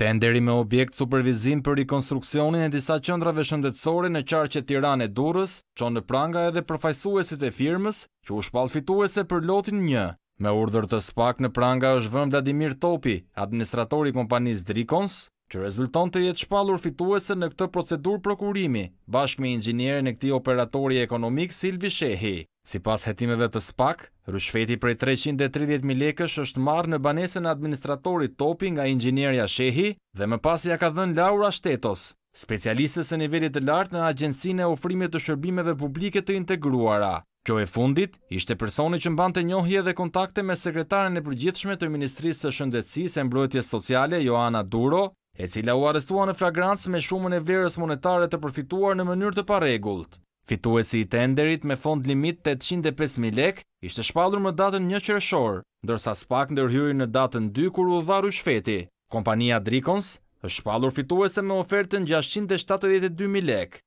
Tenderi me objekt supervizim për rekonstruksionin e disa qëndrave shëndetsore në qarqe Tiran e Durës, që në pranga edhe përfajsuesit e firmës, që u shpal fituese për lotin një. Me urdhër të spak në pranga është vëm Vladimir Topi, administratori kompanis Drikons, që rezulton të jetë shpalur fituese në këtë procedur prokurimi, bashkë me ingjinerin e këti operatori ekonomik Silvi Shehi. Si pas hetimeve të spak, rushfeti prej 330 lekës është marrë në banesën administratorit topi nga inxinjerja Shehi dhe më pas ja ka dhën Laura Shtetos, specialistës e nivellit të lartë në agjensin e ofrimit të shërbimeve publike të integruara. Kjo e fundit ishte personi që mban të njohje dhe kontakte me sekretaren e përgjithshme të Ministrisë të Shëndetsisë e Mbrojtjes Sociale, Joana Duro, e cila u arestua në flagrantës me shumën e vlerës monetare të përfituar në mënyrë të paregullt. Fituesi i tenderit me fond limit 805.000 lek ishte shpallur më datën një qërëshorë, ndërsa spak ndërhyri në datën 2 kur u dharu shfeti. Kompania Drikons është shpallur fituese me ofertën 672.000 lek.